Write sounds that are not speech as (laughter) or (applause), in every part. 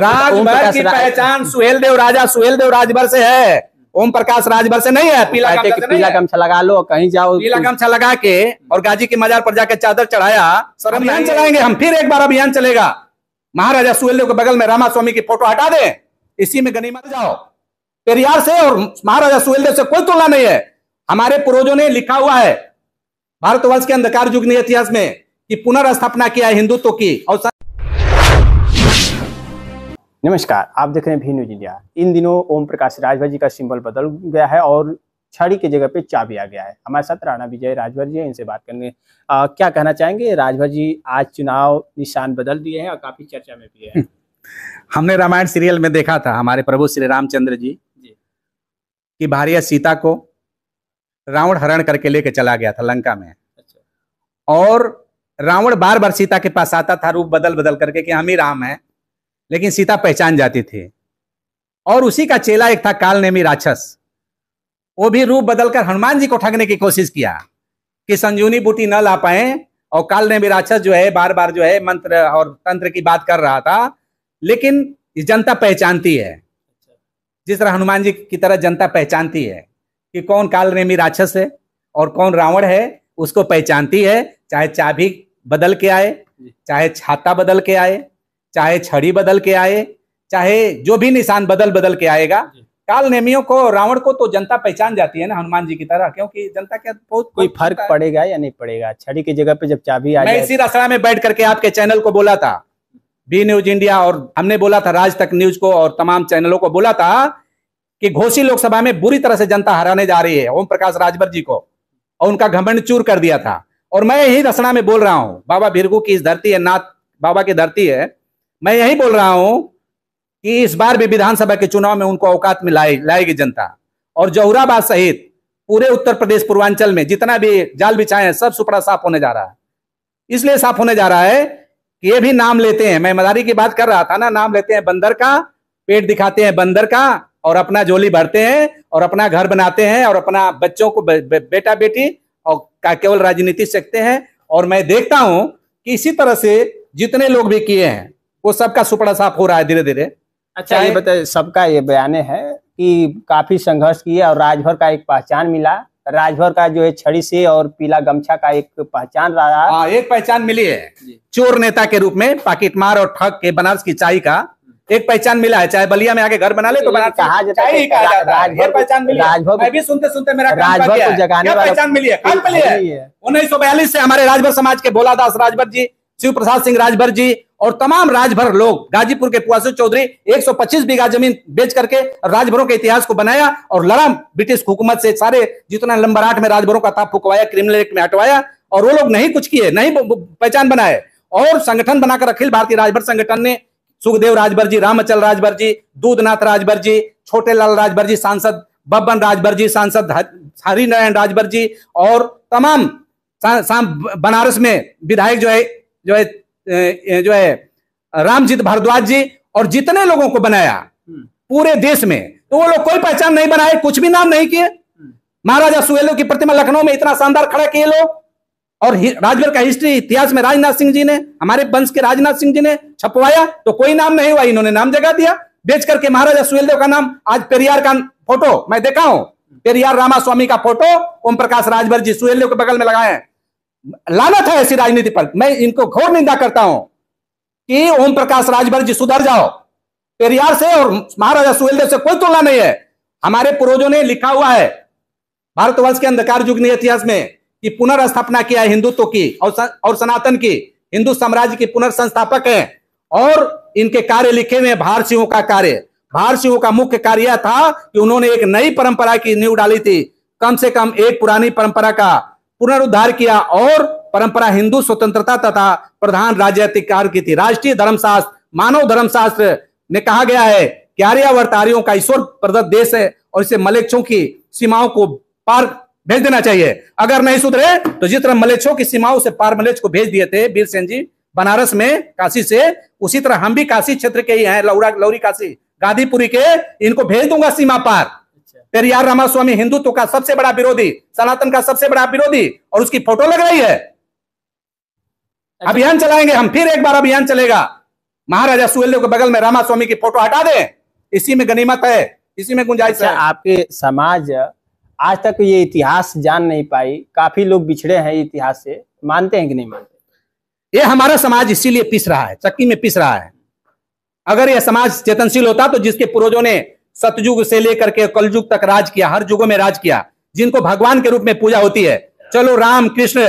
राजभर की पहचान सुहेल देव राजा सुहेल देव राजभर से है ओम प्रकाश राजभर से नहीं है पीला पीला गमछा लगा लो कहीं जाओ पीला गमछा लगा के और गाजी के मजार पर जाकर चादर चढ़ाया सर अभियान चलाएंगे हम फिर एक बार अभियान चलेगा महाराजा सुहेल देव के बगल में रामा स्वामी की फोटो हटा दे इसी में गनी गनीमत जाओ पेरियार से और महाराजा सुहेल देव से कोई तुलना नहीं है हमारे पूर्वजों ने लिखा हुआ है भारतवर्ष के अंधकार युग ने इतिहास में कि पुनर्स्थापना किया हिंदुत्व की और नमस्कार आप देख रहे हैं भी न्यूज इंडिया इन दिनों ओम प्रकाश राजभर जी का सिंबल बदल गया है और छड़ी के जगह पे चाबी आ गया है हमारे साथ राणा विजय राजभर जी इनसे बात करने आ, क्या कहना चाहेंगे राजभर जी आज चुनाव निशान बदल दिए हैं और काफी चर्चा में भी है (laughs) हमने रामायण सीरियल में देखा था हमारे प्रभु श्री रामचंद्र जी, जी की भारिया सीता को रावण हरण करके लेके चला गया था लंका में अच्छा। और रावण बार बार सीता के पास आता था रूप बदल बदल करके कि हम ही राम है लेकिन सीता पहचान जाती थी और उसी का चेला एक था कालनेमी राक्षस वो भी रूप बदलकर हनुमान जी को ठगने की कोशिश किया कि संजूनी बूटी न ला पाए और कालनेमी राक्षस जो है बार बार जो है मंत्र और तंत्र की बात कर रहा था लेकिन जनता पहचानती है जिस तरह हनुमान जी की तरह जनता पहचानती है कि कौन कालनेमी राक्षस है और कौन रावण है उसको पहचानती है चाहे चाबी बदल के आए चाहे छाता बदल के आए चाहे छड़ी बदल के आए चाहे जो भी निशान बदल बदल के आएगा काल नेमियों को रावण को तो जनता पहचान जाती है ना हनुमान जी की तरह क्योंकि जनता के बहुत कोई फर्क पड़ेगा या नहीं पड़ेगा छड़ी की जगह पे जब चाबी आ मैं इसी रसड़ा में बैठ करके आपके चैनल को बोला था बी न्यूज इंडिया और हमने बोला था राज तक न्यूज को और तमाम चैनलों को बोला था कि घोसी लोकसभा में बुरी तरह से जनता हराने जा रही है ओम प्रकाश राजभर जी को और उनका घमंड चूर कर दिया था और मैं यही रसना में बोल रहा हूँ बाबा भिरगू की इस धरती है नाथ बाबा की धरती है मैं यही बोल रहा हूं कि इस बार भी विधानसभा के चुनाव में उनको औकात में लाए लाएगी जनता और जहुराबाद सहित पूरे उत्तर प्रदेश पूर्वांचल में जितना भी जाल बिछाए हैं सब सुपड़ा साफ होने जा रहा है इसलिए साफ होने जा रहा है कि ये भी नाम लेते हैं मैं मदारी की बात कर रहा था ना नाम लेते हैं बंदर का पेट दिखाते हैं बंदर का और अपना जोली भरते हैं और अपना घर बनाते हैं और अपना बच्चों को बेटा बेटी और का केवल राजनीति सीखते हैं और मैं देखता हूं कि इसी तरह से जितने लोग भी किए हैं वो सबका सुपड़ा साफ हो रहा है धीरे धीरे अच्छा ये बताइए सबका ये बयान है कि काफी संघर्ष किए और राजभर का एक पहचान मिला राजभर का जो है छड़ी से और पीला गमछा का एक पहचान रहा आ, हाँ, एक पहचान मिली है चोर नेता के रूप में पाकिटमार और ठग के बनारस की चाय का एक पहचान मिला है चाहे बलिया में आके घर बना ले तो बना कहा जाता है राजभर पहचान राजभर मिली है मिली है उन्नीस सौ बयालीस से हमारे राजभर समाज के भोला दास राजभर जी शिव प्रसाद सिंह राजभर जी और तमाम राजभर लोग गाजीपुर के पुआसु चौधरी 125 बीघा जमीन बेच करके राजभरों के इतिहास को बनाया और लड़ा ब्रिटिश हुकूमत से सारे जितना नंबर आठ में राजभरों का ताप फुकवाया क्रिमिनल एक्ट में हटवाया और वो लोग नहीं कुछ किए नहीं पहचान बनाए और संगठन बनाकर अखिल भारतीय राजभर संगठन ने सुखदेव राजभर जी रामचल राजभर जी दूधनाथ राजभर जी छोटे लाल राजभर जी सांसद बब्बन राजभर जी सांसद हरिनारायण राजभर जी और तमाम बनारस में विधायक जो है जो है जो है रामजीत भारद्वाज जी और जितने लोगों को बनाया हम्म। पूरे देश में तो वो लोग कोई पहचान नहीं बनाए कुछ भी नाम नहीं किए हम्म। महाराजा सुहेलो की प्रतिमा लखनऊ में इतना शानदार खड़ा किए लोग और राजगढ़ का हिस्ट्री इतिहास में राजनाथ सिंह जी ने हमारे वंश के राजनाथ सिंह जी ने छपवाया तो कोई नाम नहीं हुआ इन्होंने नाम जगा दिया बेच करके महाराजा सुहेलदेव का नाम आज पेरियार का फोटो मैं देखा हूं पेरियार रामा स्वामी का फोटो ओम प्रकाश राजभर जी सुहेलदेव के बगल में लगाए लानत है ऐसी राजनीति पर मैं इनको घोर निंदा करता हूं कि ओम प्रकाश राजभर जी सुधर जाओ पेरियार से और महाराजा सुहेलदेव से कोई तुलना नहीं है हमारे पूर्वजों ने लिखा हुआ है भारतवर्ष के अंधकार युग ने इतिहास में कि पुनर्स्थापना किया है हिंदुत्व की और सनातन की हिंदू साम्राज्य के पुनर्संस्थापक हैं और इनके कार्य लिखे हुए भारसियों का कार्य भारसियों का मुख्य कार्य था कि उन्होंने एक नई परंपरा की नींव डाली थी कम से कम एक पुरानी परंपरा का पुनरुद्धार किया और परंपरा हिंदू स्वतंत्रता तथा प्रधान राज्य अधिकार की थी राष्ट्रीय धर्मशास्त्र मानव धर्मशास्त्र में कहा गया है कि आर्यावर्त आर्यों का ईश्वर प्रदत्त देश है और इसे मलेच्छों की सीमाओं को पार भेज देना चाहिए अगर नहीं सुधरे तो जिस तरह मलेच्छों की सीमाओं से पार मलेच्छ को भेज दिए थे बीर सेन जी बनारस में काशी से उसी तरह हम भी काशी क्षेत्र के ही हैं लौरा लौरी काशी गादीपुरी के इनको भेज दूंगा सीमा पार पेरियार रामास्वामी हिंदुत्व का सबसे बड़ा विरोधी सनातन का सबसे बड़ा विरोधी और उसकी फोटो लग रही है अच्छा। अभियान चलाएंगे हम फिर एक बार अभियान चलेगा महाराजा सुहेल के बगल में रामास्वामी की फोटो हटा दें इसी में गनीमत है इसी में गुंजाइश अच्छा, है आपके समाज आज तक ये इतिहास जान नहीं पाई काफी लोग बिछड़े हैं इतिहास से मानते हैं कि नहीं मानते ये हमारा समाज इसीलिए पिस रहा है चक्की में पिस रहा है अगर यह समाज चेतनशील होता तो जिसके पूर्वजों ने सतयुग से लेकर के कलयुग तक राज किया हर युगों में राज किया जिनको भगवान के रूप में पूजा होती है चलो राम कृष्ण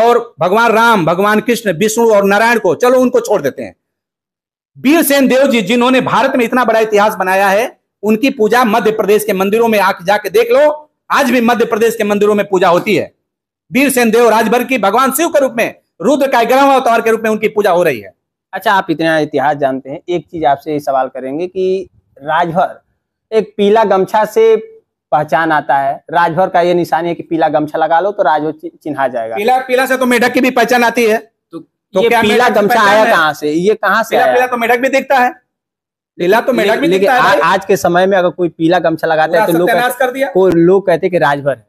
और भगवान राम भगवान कृष्ण विष्णु और नारायण को चलो उनको छोड़ देते हैं वीर सेन देव जी जिन्होंने भारत में इतना बड़ा इतिहास बनाया है उनकी पूजा मध्य प्रदेश के मंदिरों में आके जाके देख लो आज भी मध्य प्रदेश के मंदिरों में पूजा होती है वीर सेन देव राजभर की भगवान शिव के रूप में रुद्र का ग्रह अवतार के रूप में उनकी पूजा हो रही है अच्छा आप इतना इतिहास जानते हैं एक चीज आपसे सवाल करेंगे कि राजभर एक पीला गमछा से पहचान आता है राजभर का ये निशानी है कि पीला गमछा लगा लो तो राजभर चिन्हा जाएगा पीला पीला से तो मेढक की भी पहचान आती है तो, तो ये क्या पीला गमछा आया कहाँ से ये कहाँ से पीला, पीला तो मेढक भी देखता है पीला तो मेढक भी देखता है आज के समय में अगर कोई पीला गमछा लगाता है तो लोग लोग कहते कि राजभर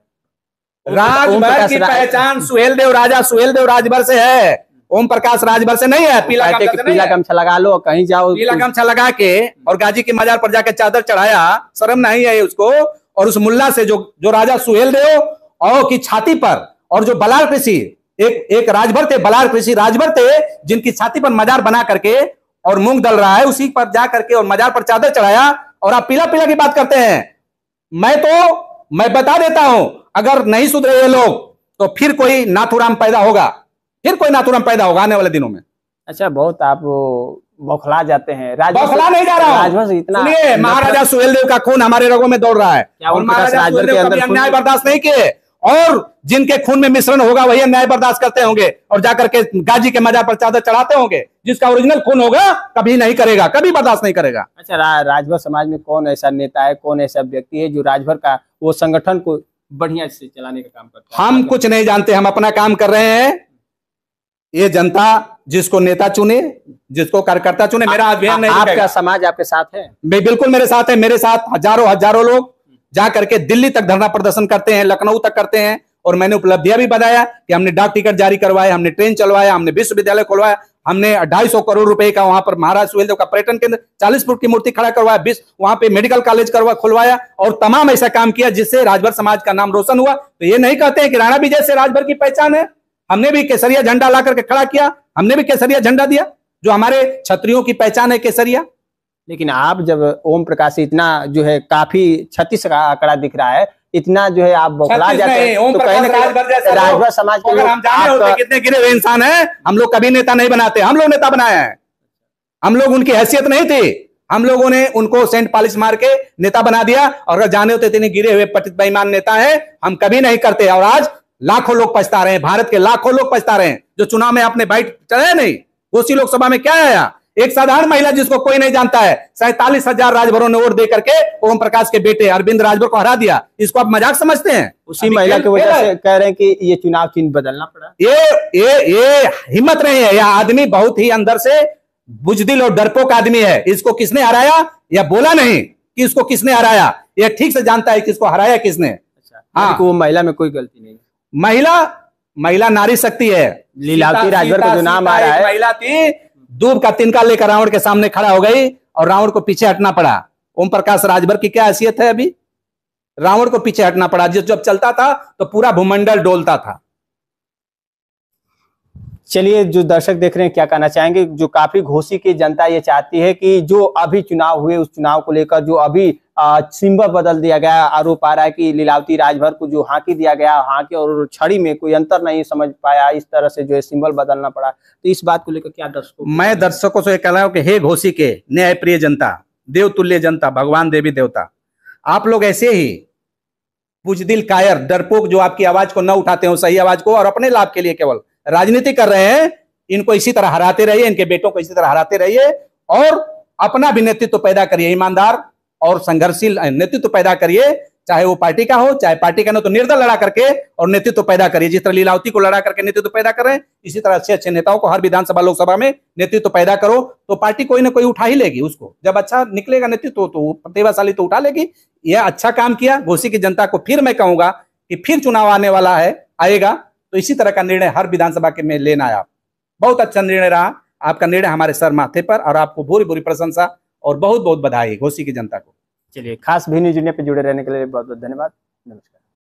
राजभर की पहचान सुहेल देव राजा सुहेल देव राजभर से है ओम प्रकाश राजभर से नहीं है पीला गमछा पीला गमछा लगा लो कहीं जाओ पीला गमछा लगा के और गाजी के मजार पर जाकर चादर चढ़ाया शर्म नहीं है उसको और उस मुल्ला से जो जो राजा सुहेल देव और की छाती पर और जो बलार कृषि एक एक राजभर थे बलार कृषि राजभर थे जिनकी छाती पर मजार बना करके और मूंग दल रहा है उसी पर जा करके और मजार पर चादर चढ़ाया और आप पीला पीला की बात करते हैं मैं तो मैं बता देता हूं अगर नहीं सुधरे ये लोग तो फिर कोई नाथुराम पैदा होगा फिर कोई नाथुराम पैदा होगा आने वाले दिनों में अच्छा बहुत आप बौखला जाते हैं बौखला नहीं जा रहा राजवंश इतना महाराजा सुहेल देव का खून हमारे रगों में दौड़ रहा है और महाराजा अन्याय बर्दाश्त नहीं किए और जिनके खून में मिश्रण होगा वही अन्याय बर्दाश्त करते होंगे और जाकर के गाजी के मजा पर चादर चढ़ाते होंगे जिसका ओरिजिनल खून होगा कभी नहीं करेगा कभी बर्दाश्त नहीं करेगा अच्छा रा, राजभर समाज में कौन ऐसा नेता है कौन ऐसा व्यक्ति है जो राजभर का वो संगठन को बढ़िया से चलाने का काम करता हम कुछ नहीं जानते हम अपना काम कर रहे हैं ये जनता जिसको नेता चुने जिसको कार्यकर्ता चुने मेरा अभियान नहीं आपका समाज आपके साथ है मैं बिल्कुल मेरे साथ है मेरे साथ हजारों हजारों लोग जा करके दिल्ली तक धरना प्रदर्शन करते हैं लखनऊ तक करते हैं और मैंने उपलब्धियां भी बताया कि हमने डाक टिकट जारी करवाया हमने ट्रेन चलवाया हमने विश्वविद्यालय खोलवाया हमने ढाई सौ करोड़ रुपए का वहां पर महाराज सुहेलदेव का पर्यटन केंद्र चालीस फुट की मूर्ति खड़ा करवाया बीस वहां पे मेडिकल कॉलेज करवा खुलवाया और तमाम ऐसा काम किया जिससे राजभर समाज का नाम रोशन हुआ तो ये नहीं कहते हैं कि राणा विजय से राजभर की पहचान है हमने भी केसरिया झंडा ला करके खड़ा किया हमने भी केसरिया झंडा दिया जो हमारे छत्रियों की पहचान है केसरिया लेकिन आप जब ओम प्रकाश इतना जो है काफी छत्तीस का आंकड़ा दिख रहा है इतना जो है आप बौखला जाते हैं तो समाज के हम जाने कितने गिरे हुए इंसान है हम लोग कभी नेता नहीं बनाते हम लोग नेता बनाए हैं हम लोग उनकी हैसियत नहीं थी हम लोगों ने उनको सेंट पालिस मार के नेता बना दिया और अगर जाने होते इतने गिरे हुए पटित बेईमान नेता है हम कभी नहीं करते और आज लाखों लोग पछता रहे हैं भारत के लाखों लोग पछता रहे हैं जो चुनाव में आपने बाइट चढ़ाया नहीं उसी लोकसभा में क्या आया एक साधारण महिला जिसको कोई नहीं जानता है सैतालीस हजार राजभरों ने वोट दे करके ओम प्रकाश के बेटे अरविंद राजभर को हरा दिया इसको आप मजाक समझते हैं उसी महिला के वजह से कह रहे हैं कि ये चुनाव चिन्ह बदलना पड़ा ये ये ये हिम्मत नहीं है यह आदमी बहुत ही अंदर से बुजदिल और डरपोक आदमी है इसको किसने हराया या बोला नहीं कि इसको किसने हराया यह ठीक से जानता है कि इसको हराया किसने अच्छा, हाँ वो महिला में कोई गलती नहीं महिला महिला नारी शक्ति है लीलावती राजभर का जो नाम आ रहा है महिला थी दूब का तिनका लेकर रावण के सामने खड़ा हो गई और रावण को पीछे हटना पड़ा ओम प्रकाश राजभर की क्या हैसियत है अभी रावण को पीछे हटना पड़ा जो जब चलता था तो पूरा भूमंडल डोलता था चलिए जो दर्शक देख रहे हैं क्या कहना चाहेंगे जो काफी घोसी की जनता ये चाहती है कि जो अभी चुनाव हुए उस चुनाव को लेकर जो अभी सिंबल बदल दिया गया आरोप आ रहा है कि लीलावती राजभर को जो हाकी दिया गया हाकी और छड़ी में कोई अंतर नहीं समझ पाया इस तरह से जो है सिंबल बदलना पड़ा तो इस बात को लेकर क्या दर्शकों मैं दर्शकों से कह रहा हूँ कि हे घोषी के न्याय प्रिय जनता देव तुल्य जनता भगवान देवी देवता आप लोग ऐसे ही बुजदिल कायर डरपोक जो आपकी आवाज को न उठाते हो सही आवाज को और अपने लाभ के लिए केवल राजनीति कर रहे हैं इनको इसी तरह हराते रहिए इनके बेटों को इसी तरह हराते रहिए और अपना भी नेतृत्व तो पैदा करिए ईमानदार और संघर्षशील नेतृत्व पैदा करिए चाहे वो पार्टी का हो चाहे पार्टी का ना तो निर्दल लड़ा करके और नेतृत्व पैदा करिए जिस तरह लीलावती को लड़ा करके नेतृत्व पैदा कर रहे हैं इसी तरह अच्छे अच्छे नेताओं को हर विधानसभा लोकसभा में नेतृत्व पैदा करो तो पार्टी कोई ना कोई उठा ही लेगी उसको जब अच्छा निकलेगा नेतृत्व तो प्रतिभाशाली तो उठा लेगी यह अच्छा काम किया घोसी की जनता को फिर मैं कहूंगा कि फिर चुनाव आने वाला है आएगा तो इसी तरह का निर्णय हर विधानसभा के में लेना है आप बहुत अच्छा निर्णय रहा आपका निर्णय हमारे सर माथे पर और आपको भूरी भूरी प्रशंसा और बहुत बहुत बधाई घोसी की जनता को चलिए खास भी न्यूज पे जुड़े रहने के लिए बहुत बहुत धन्यवाद नमस्कार